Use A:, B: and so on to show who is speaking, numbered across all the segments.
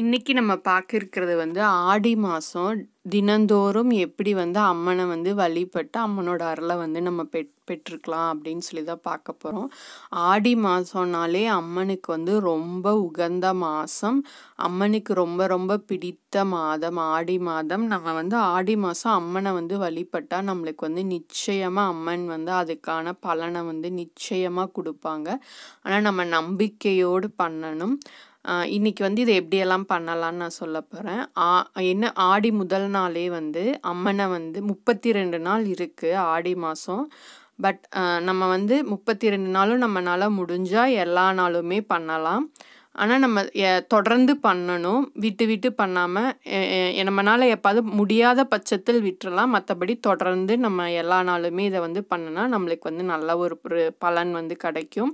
A: இன்றைக்கி நம்ம பார்க்க வந்து ஆடி மாதம் தினந்தோறும் எப்படி வந்து அம்மனை வந்து வழிபட்டு அம்மனோட அருளை வந்து நம்ம பெ பெற்றுக்கலாம் அப்படின்னு சொல்லி தான் பார்க்க போகிறோம் ஆடி மாதம்னாலே அம்மனுக்கு வந்து ரொம்ப உகந்த மாதம் அம்மனுக்கு ரொம்ப ரொம்ப பிடித்த மாதம் ஆடி மாதம் நம்ம வந்து ஆடி மாதம் அம்மனை வந்து வழிபட்டால் நம்மளுக்கு வந்து நிச்சயமாக அம்மன் வந்து அதுக்கான பலனை வந்து நிச்சயமாக கொடுப்பாங்க ஆனால் நம்ம நம்பிக்கையோடு பண்ணணும் இன்றைக்கி வந்து இதை எப்படியெல்லாம் பண்ணலான்னு நான் சொல்ல போகிறேன் ஆ என்ன ஆடி முதல் நாளே வந்து அம்மனை வந்து முப்பத்தி ரெண்டு நாள் இருக்குது ஆடி மாதம் பட் நம்ம வந்து முப்பத்தி ரெண்டு நாளும் நம்மளால் முடிஞ்சால் எல்லா நாளுமே பண்ணலாம் ஆனால் நம்ம தொடர்ந்து பண்ணணும் விட்டு விட்டு பண்ணாமல் நம்மளால் எப்பாவது முடியாத பட்சத்தில் விட்டுறலாம் மற்றபடி தொடர்ந்து நம்ம எல்லா நாளுமே இதை வந்து பண்ணினா நம்மளுக்கு வந்து நல்ல ஒரு பலன் வந்து கிடைக்கும்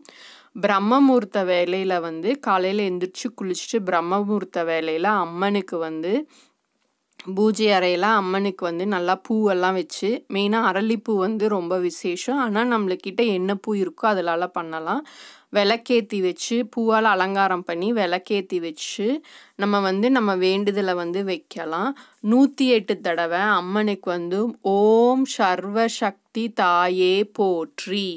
A: பிரம்மமூர்த்த வேலையில் வந்து காலையில் எந்திரிச்சு குளிச்சுட்டு பிரம்மமூர்த்த வேலையில் அம்மனுக்கு வந்து பூஜை அறையில் அம்மனுக்கு வந்து நல்லா பூவெல்லாம் வச்சு மெயினாக அரளிப்பூ வந்து ரொம்ப விசேஷம் ஆனால் நம்மளுக்கிட்ட என்ன பூ இருக்கோ அதிலால பண்ணலாம் விளக்கேற்றி வச்சு பூவால் அலங்காரம் பண்ணி விளக்கேற்றி வச்சு நம்ம வந்து நம்ம வேண்டுதலை வந்து வைக்கலாம் நூற்றி எட்டு தடவை அம்மனுக்கு வந்து ஓம் சர்வ சக்தி தாயே போற்றி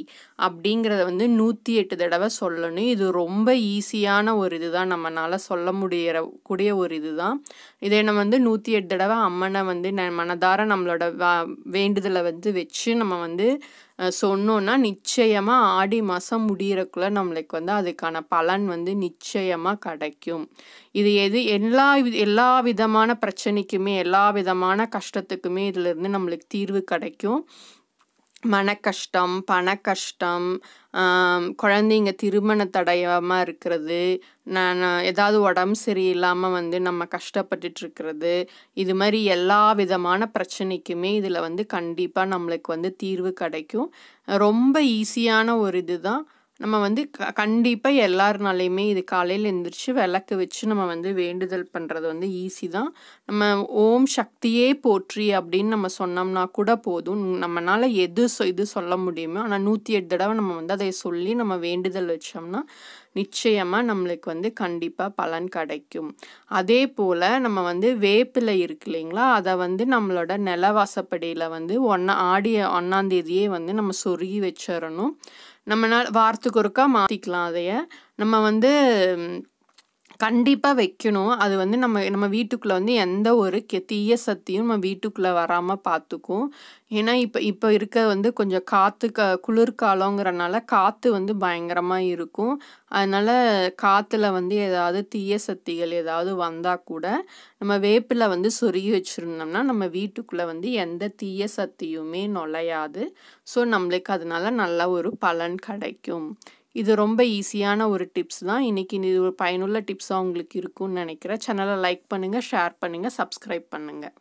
A: அப்படிங்கிறத வந்து நூற்றி எட்டு தடவை சொல்லணும் இது ரொம்ப ஈஸியான ஒரு இது தான் நம்மளால் சொல்ல முடிகிற கூடிய ஒரு இது தான் இதை நம்ம வந்து நூற்றி எட்டு தடவை அம்மனை வந்து மனதார நம்மளோட வேண்டுதலை வந்து வச்சு நம்ம வந்து சொன்னோன்னா நிச்சயமாக ஆடி மாதம் முடிகிறக்குள்ள நம்மளுக்கு வந்து அதுக்கான பலன் வந்து நிச்சயமாக கிடைக்கும் இது எது எல்லா எல்லா விதமான பிரச்சனைக்குமே எல்லா விதமான கஷ்டத்துக்குமே இதிலிருந்து நம்மளுக்கு தீர்வு கிடைக்கும் மன கஷ்டம் பண கஷ்டம் குழந்தைங்க திருமண தடயமாக இருக்கிறது நான் ஏதாவது உடம்பு சரியில்லாமல் வந்து நம்ம கஷ்டப்பட்டுட்ருக்கிறது இது மாதிரி எல்லா விதமான பிரச்சனைக்குமே இதில் வந்து கண்டிப்பாக நம்மளுக்கு வந்து தீர்வு கிடைக்கும் ரொம்ப ஈஸியான ஒரு இது தான் நம்ம வந்து க கண்டிப்பாக எல்லாருனாலையுமே இது காலையில் எழுந்திரிச்சு விளக்கு வச்சு நம்ம வந்து வேண்டுதல் பண்ணுறது வந்து ஈஸி தான் நம்ம ஓம் சக்தியே போற்றி அப்படின்னு நம்ம சொன்னோம்னா கூட போதும் நம்மளால் எது இது சொல்ல முடியுமோ ஆனால் நூற்றி எட்டு தடவை நம்ம வந்து அதை சொல்லி நம்ம வேண்டுதல் வச்சோம்னா நிச்சயமாக நம்மளுக்கு வந்து கண்டிப்பாக பலன் கிடைக்கும் அதே போல் நம்ம வந்து வேப்பில் இருக்கு இல்லைங்களா அதை வந்து நம்மளோட நிலவாசப்படியில் வந்து ஒன்றா ஆடிய ஒன்றாந்தேதியே வந்து நம்ம சொருகி வச்சிடணும் நம்மளால் வாரத்துக்கு ஒருக்கா மாற்றிக்கலாம் அதைய நம்ம வந்து கண்டிப்பாக வைக்கணும் அது வந்து நம்ம நம்ம வீட்டுக்குள்ளே வந்து எந்த ஒரு தீய சக்தியும் நம்ம வீட்டுக்குள்ளே வராமல் பார்த்துக்கும் ஏன்னா இப்போ இப்போ இருக்க வந்து கொஞ்சம் காற்று க குளிர்காலங்கிறனால காற்று வந்து பயங்கரமாக இருக்கும் அதனால் காற்றுல வந்து ஏதாவது தீய சக்திகள் ஏதாவது வந்தால் கூட நம்ம வேப்பில் வந்து சொருகி வச்சுருந்தோம்னா நம்ம வீட்டுக்குள்ளே வந்து எந்த தீய சக்தியுமே நுழையாது ஸோ நம்மளுக்கு அதனால் நல்ல ஒரு பலன் கிடைக்கும் இது ரொம்ப ஈஸியான ஒரு டிப்ஸ் தான் இன்றைக்கி இது ஒரு பயனுள்ள டிப்ஸாக உங்களுக்கு இருக்கும்னு நினைக்கிறேன் சேனலை லைக் பண்ணுங்கள் ஷேர் பண்ணுங்கள் சப்ஸ்கிரைப் பண்ணுங்கள்